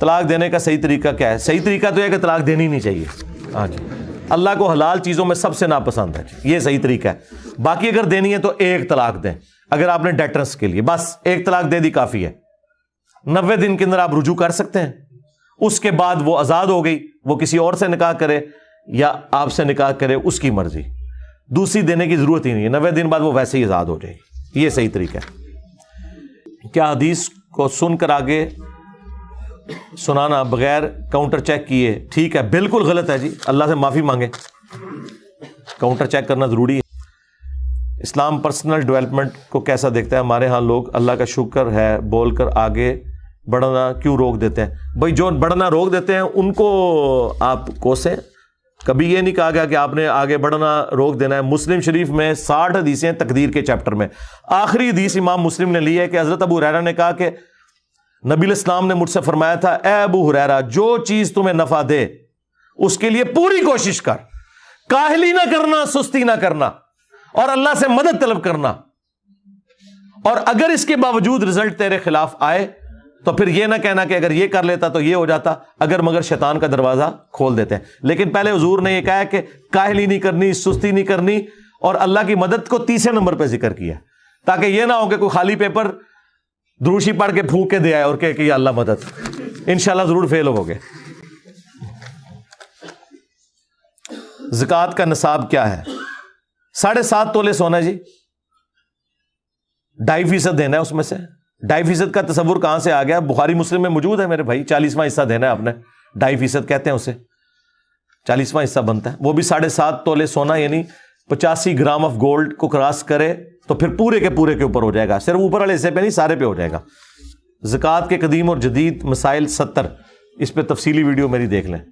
तलाक देने का सही तरीका क्या है सही तरीका तो यह कि तलाक देनी नहीं चाहिए हाँ जी अल्लाह को हलाल चीज़ों में सबसे नापसंद है ये सही तरीका है बाकी अगर देनी है तो एक तलाक दें अगर आपने डेटर्स के लिए बस एक तलाक दे दी काफ़ी है नबे दिन के अंदर आप रुजू कर सकते हैं उसके बाद वो आज़ाद हो गई वो किसी और से निकाह करे या आपसे निकाह करे उसकी मर्जी दूसरी देने की ज़रूरत ही नहीं है नबे दिन बाद वो वैसे ही आज़ाद हो जाएगी ये सही तरीका है क्या हदीस को सुनकर आगे सुनाना बगैर काउंटर चेक किए ठीक है बिल्कुल गलत है जी अल्लाह से माफ़ी मांगे काउंटर चेक करना ज़रूरी है इस्लाम पर्सनल डेवलपमेंट को कैसा देखता है हमारे यहाँ लोग अल्लाह का शुक्र है बोलकर आगे बढ़ना क्यों रोक देते हैं भाई जो बढ़ना रोक देते हैं उनको आप कोसें कभी ये नहीं कहा गया कि आपने आगे बढ़ना रोक देना है मुस्लिम शरीफ में साठ हदीसें तकदीर के चैप्टर में आखिरी हदीस इमाम मुस्लिम ने ली है कि हज़रत अबू रैना ने कहा कि नबी इस्लाम ने मुझसे फरमाया था ए अबू हुरैरा जो चीज तुम्हें नफा दे उसके लिए पूरी कोशिश कर काहली ना करना सुस्ती ना करना और अल्लाह से मदद तलब करना और अगर इसके बावजूद रिजल्ट तेरे खिलाफ आए तो फिर यह ना कहना कि अगर यह कर लेता तो यह हो जाता अगर मगर शैतान का दरवाजा खोल देते हैं लेकिन पहले हजूर ने यह कहा कि काहली नहीं करनी सुस्ती नहीं करनी और अल्लाह की मदद को तीसरे नंबर पर जिक्र किया ताकि यह ना हो कि कोई खाली पेपर द्रूशी पढ़ के फूक के दे आए और कह कि अल्लाह मदद इनशाला जरूर फेल होगे जक़ात का नसाब क्या है साढ़े सात तोले सोना जी ढाई फीसद देना है उसमें से ढाई फीसद का तस्वुर कहां से आ गया बुखारी मुस्लिम में मौजूद है मेरे भाई चालीसवां हिस्सा देना है आपने ढाई फीसद कहते हैं उसे चालीसवां हिस्सा बनता है वो भी साढ़े सात तोले सोना यानी पचासी ग्राम ऑफ गोल्ड को क्रॉस करे तो फिर पूरे के पूरे के ऊपर हो जाएगा सिर्फ ऊपर वाले हिस्से पे नहीं सारे पे हो जाएगा जक़ात के कदीम और जदीद मसाइल सत्तर इस पर तफसीली वीडियो मेरी देख लें